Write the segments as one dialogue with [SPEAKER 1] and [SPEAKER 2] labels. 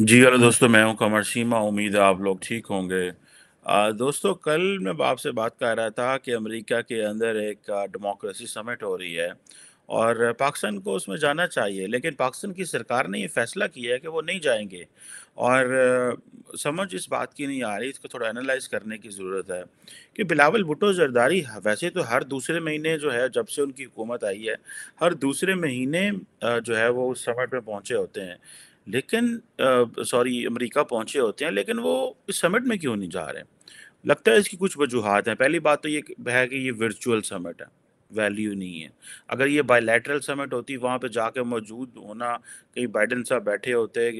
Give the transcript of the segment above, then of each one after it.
[SPEAKER 1] जी hello दोस्तों मैं हूं कमर सीमा उम्मीद है आप लोग ठीक होंगे दोस्तों कल मैं आपसे बात कर रहा था कि अमेरिका के अंदर एक डेमोक्रेसी समिट हो रही है और पाकिस्तान को उसमें जाना चाहिए लेकिन पाकिस्तान की सरकार ने ये फैसला किया है कि वो नहीं जाएंगे और समझ इस बात की नहीं आ रही इसको थोड़ा एनालाइज करने की ज़रूरत है कि बिलावल भुटो जरदारी वैसे तो हर दूसरे महीने जो है जब से उनकी हुकूमत आई है हर दूसरे महीने जो है वो उस समट में पहुँचे होते हैं लेकिन सॉरी अमेरिका पहुंचे होते हैं लेकिन वो इस समिट में क्यों नहीं जा रहे हैं लगता है इसकी कुछ वजूहत हैं पहली बात तो ये है कि ये वर्चुअल समिट है वैल्यू नहीं है अगर ये बायलैटरल समिट होती वहाँ पे जाके मौजूद होना कहीं बाइडन साहब बैठे होते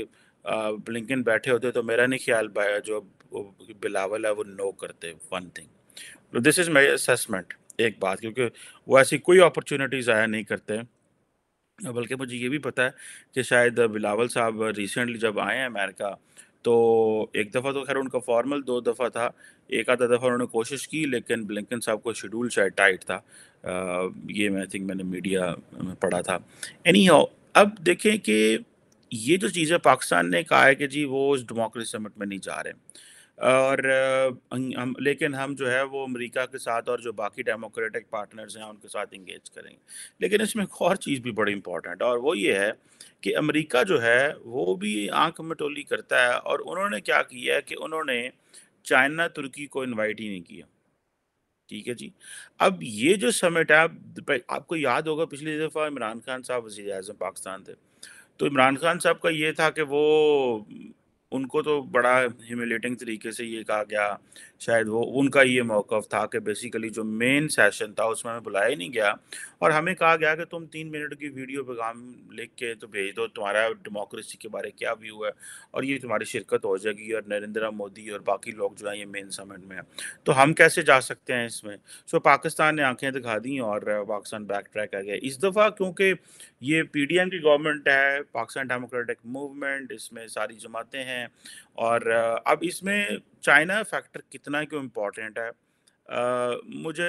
[SPEAKER 1] ब्लिंकन बैठे होते तो मेरा नहीं ख्याल जो बिलावल है वो नो करते one thing this is my assessment एक बात क्योंकि वो ऐसी कोई अपॉर्चुनिटीज़ आया नहीं करते बल्कि मुझे ये भी पता है कि शायद बिलावल साहब रिसेंटली जब आए हैं अमेरिका तो एक दफ़ा तो खैर उनका फॉर्मल दो दफ़ा था एक आधा दफ़ा उन्होंने कोशिश की लेकिन ब्लिंकन साहब को शेड्यूल शायद टाइट था आ, ये मैं थिंक मैंने मीडिया में पढ़ा था एनी हाउ अब देखें कि ये जो चीज़ें पाकिस्तान ने कहा है कि जी वो उस डेमोक्रेसी समिट में नहीं जा रहे और अं, हम लेकिन हम जो है वो अमेरिका के साथ और जो बाकी डेमोक्रेटिक पार्टनर्स हैं उनके साथ इंगेज करेंगे लेकिन इसमें एक और चीज़ भी बड़ी इंपॉर्टेंट और वो ये है कि अमेरिका जो है वो भी आंख मटोली करता है और उन्होंने क्या किया है कि उन्होंने चाइना तुर्की को इन्वाइट ही नहीं किया ठीक है जी अब ये जो समिट है आपको याद होगा पिछली दफ़ा इमरान खान साहब वजी अजम पाकिस्तान थे तो इमरान खान साहब का ये था कि वो उनको तो बड़ा ह्यूमिलेटिंग तरीके से ये कहा गया शायद वो उनका ये मौक़ था कि बेसिकली जो मेन सेशन था उसमें हमें बुलाया ही नहीं गया और हमें कहा गया कि तुम तीन मिनट की वीडियो पैगाम लिख के तो भेज दो तुम्हारा डेमोक्रेसी के बारे क्या व्यू है और ये तुम्हारी शिरकत हो जाएगी और नरेंद्र मोदी और बाकी लोग जो हैं ये मेन समिट में हैं तो हम कैसे जा सकते हैं इसमें सो पाकिस्तान ने आंखें दिखा दी और पाकिस्तान बैक ट्रैक आ गया इस दफ़ा क्योंकि ये पी की गवर्नमेंट है पाकिस्तान डेमोक्रेटिक मूवमेंट इसमें सारी जमातें हैं और अब इसमें चाइना फैक्टर कितना क्यों इम्पोर्टेंट है आ, मुझे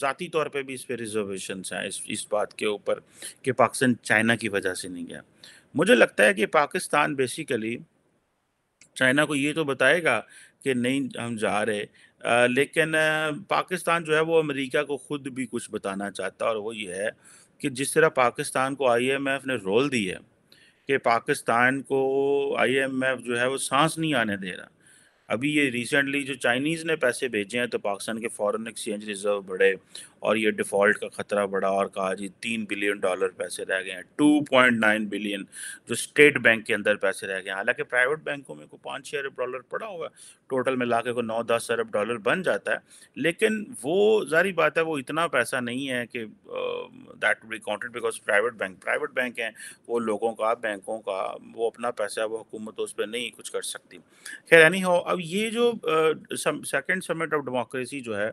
[SPEAKER 1] ज़ाती तौर पे भी इस पर रिजर्वेशन हैं इस इस बात के ऊपर कि पाकिस्तान चाइना की वजह से नहीं गया मुझे लगता है कि पाकिस्तान बेसिकली चाइना को ये तो बताएगा कि नहीं हम जा रहे आ, लेकिन पाकिस्तान जो है वो अमेरिका को ख़ुद भी कुछ बताना चाहता और वो ये है कि जिस तरह पाकिस्तान को आईएमएफ ने रोल दी है कि पाकिस्तान को आईएमएफ जो है वो सांस नहीं आने दे रहा अभी ये रिसेंटली जो चाइनीज़ ने पैसे भेजे हैं तो पाकिस्तान के फॉरेन एक्सचेंज रिज़र्व बढ़े और ये डिफ़ॉल्ट का ख़तरा बढ़ा और कहा जी तीन बिलियन डॉलर पैसे रह गए हैं टू पॉइंट नाइन बिलियन जो स्टेट बैंक के अंदर पैसे रह गए हैं हालांकि प्राइवेट बैंकों में को पाँच छः अरब डॉलर पड़ा हुआ है टोटल में के को नौ दस अरब डॉलर बन जाता है लेकिन वो जारी बात है वो इतना पैसा नहीं है कि that be counted because private bank private bank हैं वो लोगों का बैंकों का वो अपना पैसा है वो हुकूमत उस पर नहीं कुछ कर सकती खैर एनी हो अब ये जो सेकेंड समिट ऑफ डेमोक्रेसी जो है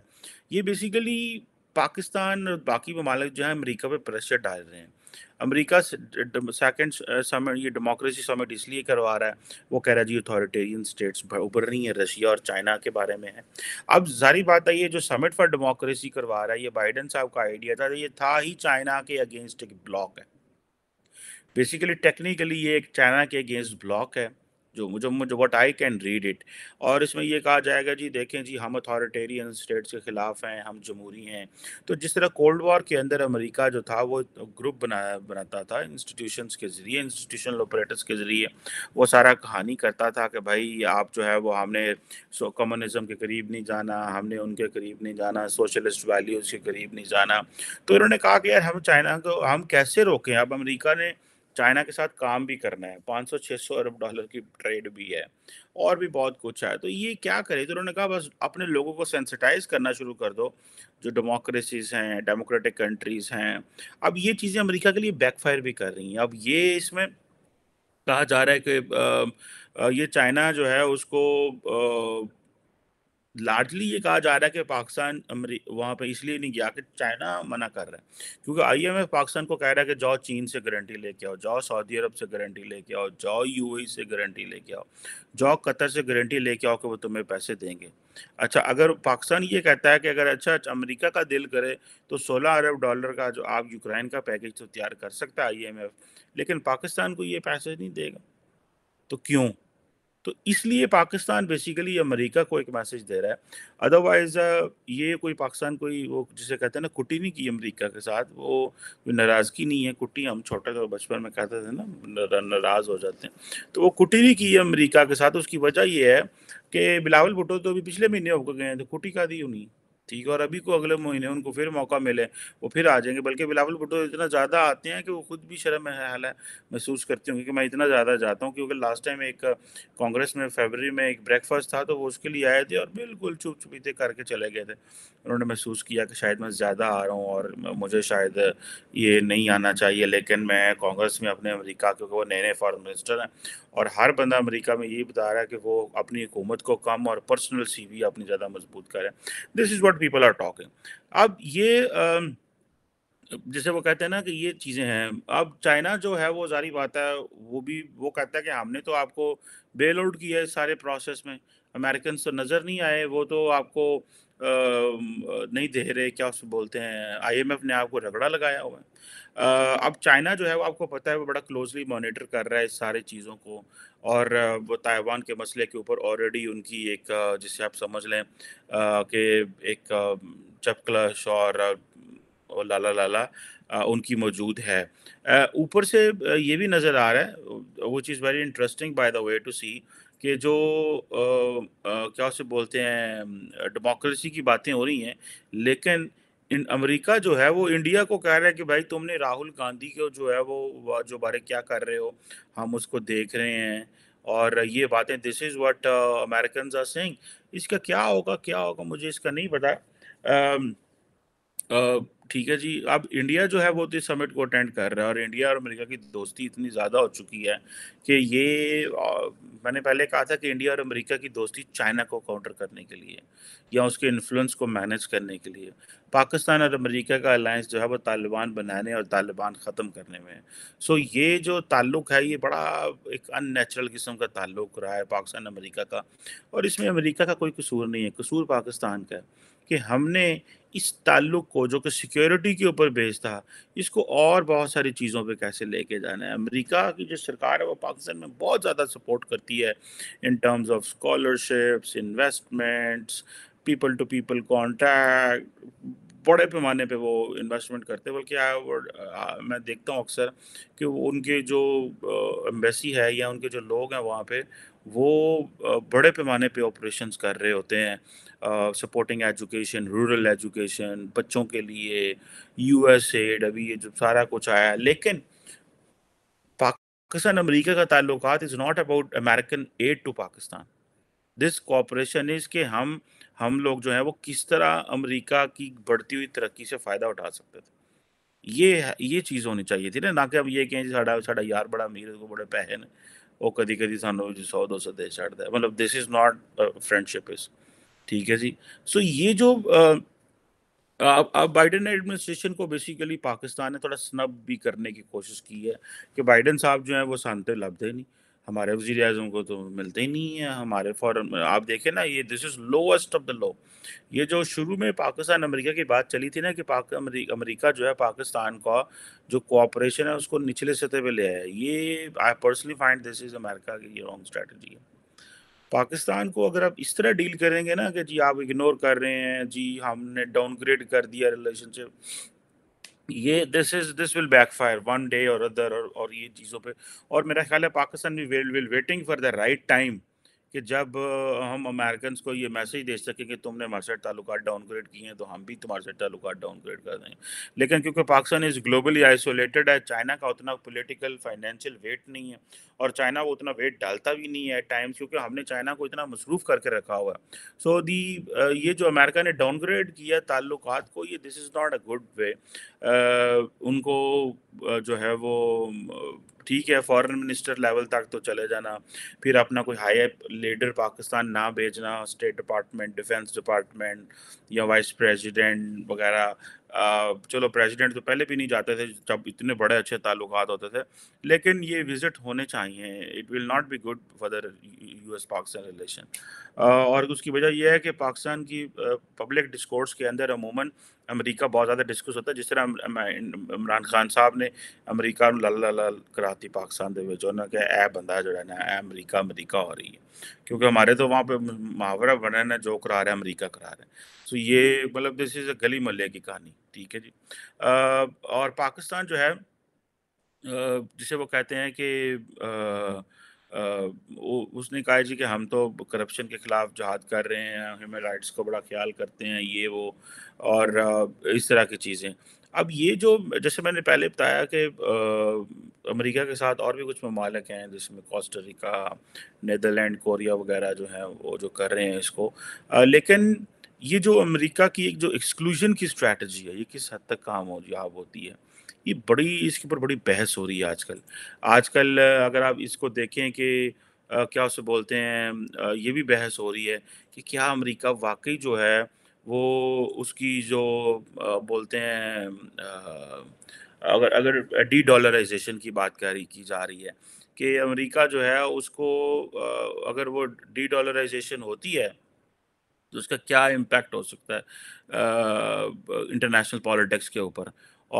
[SPEAKER 1] ये बेसिकली पाकिस्तान और बाकी ममालिक जो हैं अमरीका पर प्रेशर डाल रहे हैं अमरीका सेकेंड समिट ये डेमोक्रेसी समिट इसलिए करवा रहा है वो कह रहा है जी अथॉरिटेरियन स्टेट्स उभर रही हैं रशिया और चाइना के बारे में है अब जारी बात है ये जो समिट फॉर डेमोक्रेसी करवा रहा है ये बाइडन साहब का आइडिया था ये था ही चाइना के अगेंस्ट एक ब्लॉक है बेसिकली टेक्निकली ये एक चाइना के अगेंस्ट ब्लॉक है जो मुझे मुझे what I can read it और इसमें यह कहा जाएगा जी देखें जी हम अथॉरिटेरियन स्टेट्स के ख़िलाफ़ हैं हम जमहूरी हैं तो जिस तरह कोल्ड वॉर के अंदर अमेरिका जो था वो ग्रुप बनाया बनाता था इंस्टीट्यूशंस के ज़रिए इंस्टीट्यूशनल ऑपरेटर्स के ज़रिए वो सारा कहानी करता था कि भाई आप जो है वो हमने कम्युनिज़म के करीब नहीं जाना हमने उनके करीब नहीं जाना सोशलिस्ट वैल्यूज़ के करीब नहीं जाना तो इन्होंने कहा कि यार हम चाइना को हम कैसे रोकें अब अमरीका ने चाइना के साथ काम भी करना है 500-600 अरब डॉलर की ट्रेड भी है और भी बहुत कुछ है तो ये क्या करे तो उन्होंने कहा बस अपने लोगों को सेंसिटाइज करना शुरू कर दो जो डेमोक्रेसीज हैं डेमोक्रेटिक कंट्रीज़ हैं अब ये चीज़ें अमेरिका के लिए बैकफायर भी कर रही हैं अब ये इसमें कहा जा रहा है कि ये चाइना जो है उसको लार्जली ये कहा जा रहा है कि पाकिस्तान वहाँ पे इसलिए नहीं गया कि चाइना मना कर रहा है क्योंकि आईएमएफ पाकिस्तान को कह रहा है कि जाओ चीन से गारंटी लेके आओ जाओ सऊदी अरब से गारंटी लेके आओ जाओ यूएई से गारंटी लेके आओ जाओ कतर से गारंटी लेके आओ कि वो तुम्हें पैसे देंगे अच्छा अगर पाकिस्तान ये कहता है कि अगर अच्छा, अच्छा अमरीका का दिल करे तो सोलह अरब डॉलर का जो आप यूक्रेन का पैकेज तो तैयार कर सकता है आई लेकिन पाकिस्तान को ये पैसे नहीं देगा तो क्यों तो इसलिए पाकिस्तान बेसिकली अमेरिका को एक मैसेज दे रहा है अदरवाइज ये कोई पाकिस्तान कोई वो जिसे कहते हैं ना कुटी नहीं की अमेरिका के साथ वो नाराज़गी नहीं है कुटी हम छोटे तो बचपन में कहते थे ना नाराज़ हो जाते हैं तो वो कुटी नहीं की अमेरिका के साथ उसकी वजह ये है कि बिलावल भुटो तो अभी पिछले महीने हो गए हैं तो कुटी का दी उन्हीं ठीक है और अभी को अगले महीने उनको फिर मौका मिले वो फिर आ जाएंगे बल्कि बिलावल भुट्टो इतना ज़्यादा आते हैं कि वो खुद भी शर्म हाल है महसूस करती हूँ क्योंकि मैं इतना ज़्यादा जाता हूँ क्योंकि लास्ट टाइम एक कांग्रेस में फेबररी में एक ब्रेकफास्ट था तो वो उसके लिए आए थे और बिल्कुल चुप चुपीते करके चले गए थे उन्होंने महसूस किया कि शायद मैं ज़्यादा आ रहा हूँ और मुझे शायद ये नहीं आना चाहिए लेकिन मैं कांग्रेस में अपने अमरीका क्योंकि वो नए नए फॉरन मिनिस्टर हैं और हर बंदा अमरीका में ये बता रहा है कि वो अपनी हुकूमत को कम और पर्सनल सी अपनी ज़्यादा मजबूत करें this is what what people are talking अब ये जैसे वो कहते हैं ना कि ये चीज़ें हैं अब चाइना जो है वो जारी बात है वो भी वो कहता है कि हमने तो आपको बेल आउट किया है सारे प्रोसेस में अमेरिकन तो नज़र नहीं आए वो तो आपको नहीं दे रहे क्या उस बोलते हैं आईएमएफ ने आपको रगड़ा लगाया हुआ है अब चाइना जो है वो आपको पता है वो बड़ा क्लोजली मॉनिटर कर रहा है इस सारे चीज़ों को और वो ताइवान के मसले के ऊपर ऑलरेडी उनकी एक जिसे आप समझ लें कि एक चपकलश और लाला लाला उनकी मौजूद है ऊपर से ये भी नज़र आ रहा है which is very interesting by the way to see कि जो आ, आ, क्या उसे बोलते हैं डेमोक्रेसी की बातें हो रही हैं लेकिन इन अमेरिका जो है वो इंडिया को कह रहा है कि भाई तुमने राहुल गांधी को जो है वो जो बारे क्या कर रहे हो हम उसको देख रहे हैं और ये बातें this is what American are saying इसका क्या होगा क्या होगा मुझे इसका नहीं पता ठीक है जी अब इंडिया जो है वो तो इस समिट को अटेंड कर रहा है और इंडिया और अमेरिका की दोस्ती इतनी ज़्यादा हो चुकी है कि ये मैंने पहले कहा था कि इंडिया और अमेरिका की दोस्ती चाइना को काउंटर करने के लिए या उसके इन्फ्लुएंस को मैनेज करने के लिए पाकिस्तान और अमेरिका का अलायंस जो है वो तालिबान बनाने और तालिबान ख़त्म करने में है सो ये जो ताल्लुक़ है ये बड़ा एक अननेचुरल किस्म का ताल्लुक़ रहा है पाकिस्तान अमेरिका का और इसमें अमेरिका का कोई कसूर नहीं है कसूर पाकिस्तान का है कि हमने इस ताल्लुक को जो कि सिक्योरिटी के ऊपर बेस था इसको और बहुत सारी चीज़ों पे कैसे लेके जाना है अमेरिका की जो सरकार है वो पाकिस्तान में बहुत ज़्यादा सपोर्ट करती है in terms of scholarships investments people to people contact बड़े पैमाने पे वो इन्वेस्टमेंट करते हैं बल्कि uh, मैं देखता हूँ अक्सर कि उनके जो एम्बेसी uh, है या उनके जो लोग हैं वहाँ पे वो uh, बड़े पैमाने पे ऑपरेशंस कर रहे होते हैं सपोर्टिंग एजुकेशन रूरल एजुकेशन बच्चों के लिए यू एस एड अभी ये जो सारा कुछ आया है लेकिन पाकिस्तान अमरीका का ताल्लुक is not about American aid to Pakistan this cooperation is के हम हम लोग जो हैं वो किस तरह अमरीका की बढ़ती हुई तरक्की से फ़ायदा उठा सकते थे ये ये चीज़ होनी चाहिए थी ना ना कि अब ये कहें साढ़ा साढ़ा यार बड़ा अमीर है बड़े पैसे ने कभी ਕਦੀ ਕਦੀ सौ दो सौ दे ਛੱਡਦਾ मतलब this is not friendship is ठीक है जी सो ये जो अब बाइडन एडमिनिस्ट्रेशन को बेसिकली पाकिस्तान ने थोड़ा स्नब भी करने की कोशिश की है कि बाइडन साहब जो है वो शांति लभते नहीं हमारे वजीर अजम को तो मिलते ही नहीं है हमारे फॉरन आप देखें ना ये this is lowest of the low ये जो शुरू में पाकिस्तान अमेरिका की बात चली थी ना कि पाक अमेरिका जो है पाकिस्तान का जो कोऑपरेशन है उसको निचले सतह पे ले आया ये I personally find this is America की रॉन्ग स्ट्रेटजी है पाकिस्तान को अगर आप इस तरह डील करेंगे ना कि जी आप इग्नोर कर रहे हैं जी हमने डाउनग्रेड कर दिया रिलेशनशिप ये this is this will backfire one day और अदर और, ये चीज़ों पे और मेरा ख्याल है Pakistan will will waiting for the right time कि जब हम अमेरिकन को ये मैसेज दे सकें कि तुमने हमारे साथ ताल्लुक डाउनग्रेड किए हैं तो हम भी तुम्हारे साथ ताल्लुक डाउनग्रेड कर दें लेकिन क्योंकि पाकिस्तान इज़ ग्लोबली आइसोलेटेड है चाइना का उतना पोलिटिकल फाइनेंशियल वेट नहीं है और चाइना वो उतना वेट डालता भी नहीं है टाइम्स क्योंकि हमने चाइना को इतना मसरूफ़ करके रखा हुआ है सो दी ये जो अमेरिका ने डाउनग्रेड किया ताल्लुक को ये this is not a good way उनको जो है वो ठीक है फॉरेन मिनिस्टर लेवल तक तो चले जाना फिर अपना कोई हाई लीडर पाकिस्तान ना भेजना स्टेट डिपार्टमेंट डिफेंस डिपार्टमेंट या वाइस प्रेसिडेंट वगैरह चलो प्रेसिडेंट तो पहले भी नहीं जाते थे जब इतने बड़े अच्छे ताल्लुक होते थे लेकिन ये विज़िट होने चाहिए it will not be good for U S Pakistan relation और उसकी वजह यह है कि पाकिस्तान की पब्लिक डिस्कोर्स के अंदर अमूमन अमेरिका बहुत ज़्यादा डिस्कस होता है जिस तरह इमरान खान साहब ने अमेरिका लल लल कराती पाकिस्तान के उन्होंने कहा ए बंदा है ना ऐ अमरीका अमरीका हो रही है क्योंकि हमारे तो वहाँ पर मुहावरा बने ना जो करा रहे हैं अमरीका करा रहे हैं सो तो ये मतलब दिस इज़ अ गली मल्ले की कहानी ठीक है जी आ, और पाकिस्तान जो है जिसे वो कहते हैं कि आ, उसने कहा जी कि हम तो करप्शन के ख़िलाफ़ जहाद कर रहे हैं ह्यूमन राइट्स को बड़ा ख्याल करते हैं ये वो और इस तरह की चीज़ें अब ये जो जैसे मैंने पहले बताया कि अमेरिका के साथ और भी कुछ ममालक हैं जिसमें कॉस्टरिका नदरलैंड कोरिया वगैरह जो हैं वो जो कर रहे हैं इसको आ, लेकिन ये जो अमेरिका की एक जो एक्सक्लूजन की स्ट्रैटेजी है ये किस हद तक काम हो जाब होती है ये बड़ी इसके ऊपर बड़ी बहस हो रही है आजकल आजकल अगर आप इसको देखें कि आ, क्या उसे बोलते हैं आ, ये भी बहस हो रही है कि क्या अमेरिका वाकई जो है वो उसकी जो आ, बोलते हैं अगर अगर डी डॉलराइजेशन की बात करी की जा रही है कि अमेरिका जो है उसको अगर वो डी डॉलराइजेशन होती है तो उसका क्या इम्पैक्ट हो सकता है इंटरनेशनल पॉलिटिक्स के ऊपर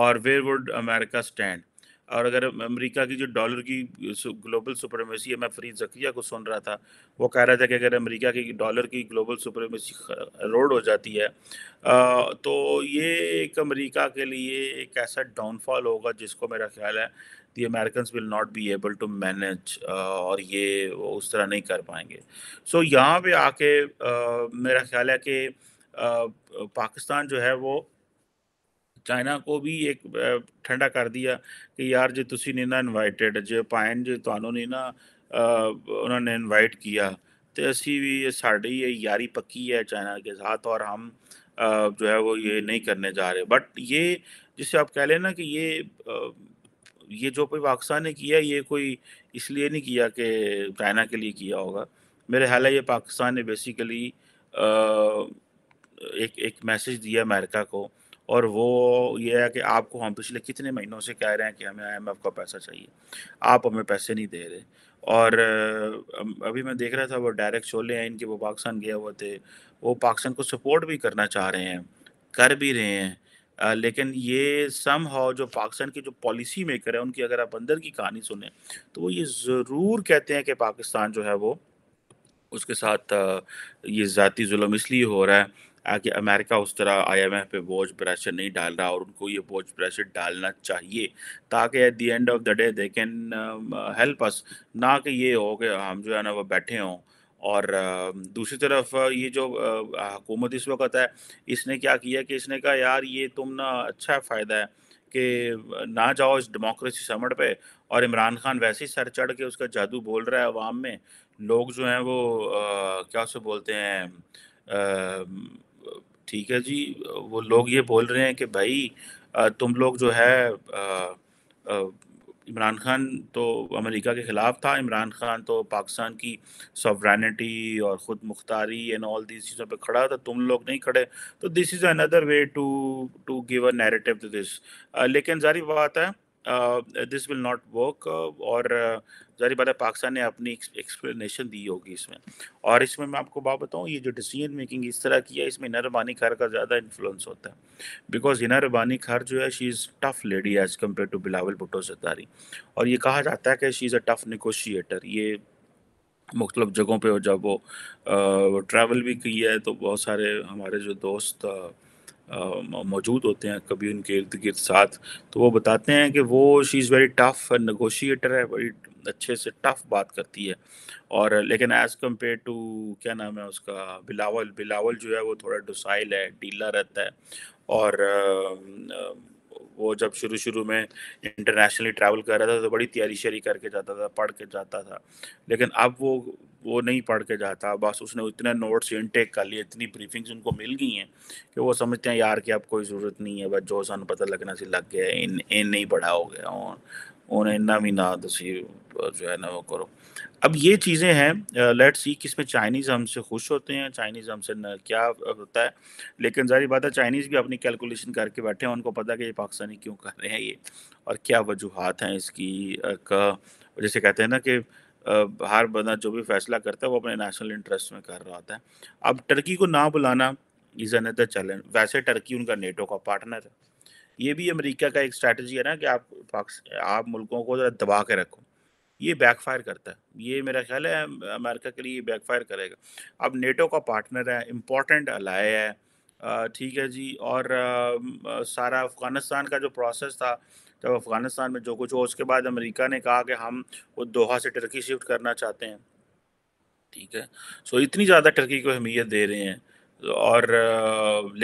[SPEAKER 1] और वेयर वुड अमेरिका स्टैंड और अगर अमेरिका की जो डॉलर की ग्लोबल सुप्रीमेसी है मैं फरीद जकिया को सुन रहा था वो कह रहा था कि अगर अमेरिका की डॉलर की ग्लोबल सुप्रीमेसी रोड हो जाती है तो ये एक अमेरिका के लिए एक ऐसा डाउनफॉल होगा जिसको मेरा ख्याल है the American will not be able to manage और ये उस तरह नहीं कर पाएंगे सो यहाँ पे आके मेरा ख्याल है कि पाकिस्तान जो है वो चाइना को भी एक ठंडा कर दिया कि यार जो तुम नहीं ना इनवाइटेड जो पाइन जो ਤੁਹਾਨੂੰ नहीं ना उन्होंने ਨੇ किया तो असी भी साड़ी ये यारी पक्की है चाइना के साथ और हम जो है वो ये नहीं करने जा रहे बट ये जिसे आप कह लें ना कि ये ये जो कोई पाकिस्तान ने किया ये कोई इसलिए नहीं किया कि चाइना के लिए किया होगा मेरे ख्याल है ये पाकिस्तान ने बेसिकली एक एक मैसेज दिया अमेरिका को और वो ये है कि आपको हम पिछले कितने महीनों से कह रहे हैं कि हमें आई एम एफ का पैसा चाहिए आप हमें पैसे नहीं दे रहे और अभी मैं देख रहा था वो डायरेक्ट छोले हैं इनके वो पाकिस्तान गए हुए थे वो पाकिस्तान को सपोर्ट भी करना चाह रहे हैं कर भी रहे हैं आ, लेकिन ये सम हाउ जो पाकिस्तान के जो पॉलिसी मेकर है उनकी अगर आप अंदर की कहानी सुने तो वो ये ज़रूर कहते हैं कि पाकिस्तान जो है वो उसके साथ ये ज़ाती जुलम इसलिए हो रहा है कि अमेरिका उस तरह आईएमएफ पे बोझ प्रेशर नहीं डाल रहा और उनको ये बोझ प्रेशर डालना चाहिए ताकि at the end of the day they can help us ना कि ये हो कि हम जो है ना वो बैठे हों और um, दूसरी तरफ ये जो uh, हुकूमत इस वक्त है इसने क्या किया कि इसने कहा यार ये तुम ना अच्छा फ़ायदा है कि ना जाओ इस डेमोक्रेसी समट पे और इमरान खान वैसे ही सर चढ़ के उसका जादू बोल रहा है अवाम में लोग जो हैं वो आ, uh, क्या उसे बोलते हैं आ, um, ठीक है जी वो लोग ये बोल रहे हैं कि भाई तुम लोग जो है इमरान खान तो अमेरिका के ख़िलाफ़ था इमरान खान तो पाकिस्तान की सॉवरानिटी और ख़ुद मुख्तारी एंड ऑल दीज चीज़ों पे खड़ा था तुम लोग नहीं खड़े तो this is another way to to give a narrative to this लेकिन जारी बात है दिस विल नॉट वर्क और uh, जारी बात है पाकिस्तान ने अपनी एक्सप्लेनेशन दी होगी इसमें और इसमें मैं आपको बात बताऊँ ये जो डिसीजन मेकिंग इस तरह की है इसमें हिना रबानी खार का ज़्यादा इन्फ्लुएंस होता है बिकॉज हिना रबानी खार जो है she is tough lady as compare to Bilawal Bhutto सतारी और ये कहा जाता है कि she is a tough negotiator ये मुख्तलिफ जगहों पर जब वो ट्रैवल uh, भी की है तो बहुत सारे हमारे जो दोस्त uh, मौजूद होते हैं कभी उनके इर्द गिर्द साथ तो वो बताते हैं कि वो she is very tough negotiator है बड़ी अच्छे से टफ बात करती है और लेकिन एज़ कम्पेयर टू क्या नाम है उसका बिलावल बिलावल जो है वो थोड़ा डुसाइल है डीला रहता है और वो जब शुरू शुरू में इंटरनेशनली ट्रैवल कर रहा था तो बड़ी तैयारी शारी करके जाता था पढ़ के जाता था लेकिन अब वो वो नहीं पढ़ के जाता बस उसने इतने नोट्स इनटेक कर लिए इतनी ब्रीफिंग्स उनको मिल गई हैं कि वो समझते हैं यार कि अब कोई ज़रूरत नहीं है बस जो सन पता लगना से लग गया इन इन नहीं पढ़ा हो गया और उन्हें इन्ना भी ना तुम जो है ना वो करो अब ये चीज़ें हैं लेट्स सी किस में चाइनीज़ हमसे खुश होते हैं चाइनीज़ हमसे क्या होता है लेकिन जारी बात है चाइनीज़ भी अपनी कैलकुलेशन करके बैठे हैं उनको पता है कि ये पाकिस्तानी क्यों कर रहे हैं ये और क्या वजूहत हैं इसकी का जैसे कहते हैं ना कि हर बंदा जो भी फैसला करता है वो अपने नेशनल इंटरेस्ट में कर रहा होता है अब टर्की को ना बुलाना इज़ अनदर चैलेंज वैसे टर्की उनका नेटो का पार्टनर है ये भी अमेरिका का एक स्ट्रैटेजी है ना कि आप आप मुल्कों को ज़रा दबा के रखो ये बैकफायर करता है ये मेरा ख्याल है अमेरिका के लिए ये बैकफायर करेगा अब नेटो का पार्टनर है इम्पोर्टेंट अलाय है ठीक है जी और आ, सारा अफ़गानिस्तान का जो प्रोसेस था जब अफ़गानिस्तान में जो कुछ हुआ उसके बाद अमेरिका ने कहा कि हम वो दोहा से टर्की शिफ्ट करना चाहते हैं ठीक है सो इतनी ज़्यादा टर्की को अहमियत दे रहे हैं और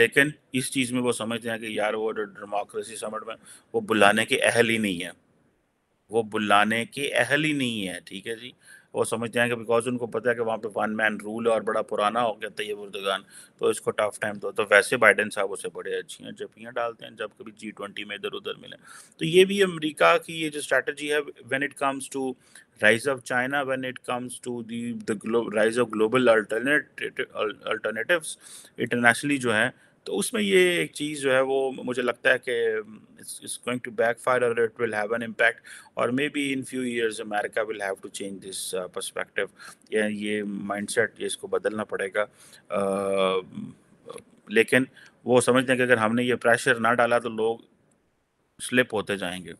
[SPEAKER 1] लेकिन इस चीज़ में वो समझते हैं कि यार वो डेमोक्रेसी समट में वो बुलाने के अहल ही नहीं है वो बुलाने के अहल ही नहीं है ठीक है जी वो समझते हैं कि बिकॉज उनको पता है कि वहाँ पे वन मैन रूल है और बड़ा पुराना हो गया तैयब उर्दगान तो इसको टफ टाइम तो, तो वैसे बाइडन साहब उसे बड़े अच्छी हैं जपियाँ डालते हैं जब कभी जी ट्वेंटी में इधर उधर मिले तो ये भी अमरीका की ये जो स्ट्रैटेजी है when it comes to rise of China when it comes to the the glo- rise of global जो है तो उसमें ये एक चीज़ जो है वो मुझे लगता है कि it's going to backfire और it will have an impact और maybe in few years America will have to change this perspective या ये माइंड ये इसको बदलना पड़ेगा लेकिन वो समझते हैं कि अगर हमने ये प्रेशर ना डाला तो लोग स्लिप होते जाएंगे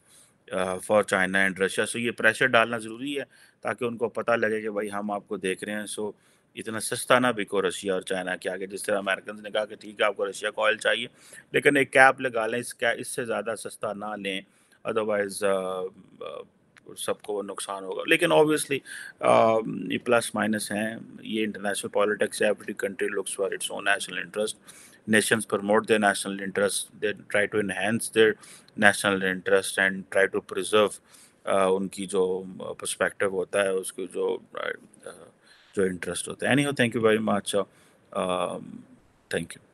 [SPEAKER 1] for China and Russia so ये प्रेशर डालना ज़रूरी है ताकि उनको पता लगे कि भाई हम आपको देख रहे हैं सो so, इतना सस्ता ना बिको रशिया और चाइना के आगे जिस तरह अमेरिकन ने कहा कि ठीक है आपको रशिया का ऑयल चाहिए लेकिन एक कैप लगा लें इस कैप इससे ज़्यादा सस्ता ना लें अदरवाइज़ सबको नुकसान होगा लेकिन ऑब्वियसली ये प्लस माइनस हैं ये इंटरनेशनल पॉलिटिक्स है every country looks for its own national interest nations promote their national interest they try to enhance their national interest and try to preserve उनकी जो पर्सपेक्टिव होता है उसकी जो uh, जो इंटरेस्ट होते है anyhow thank you very much thank you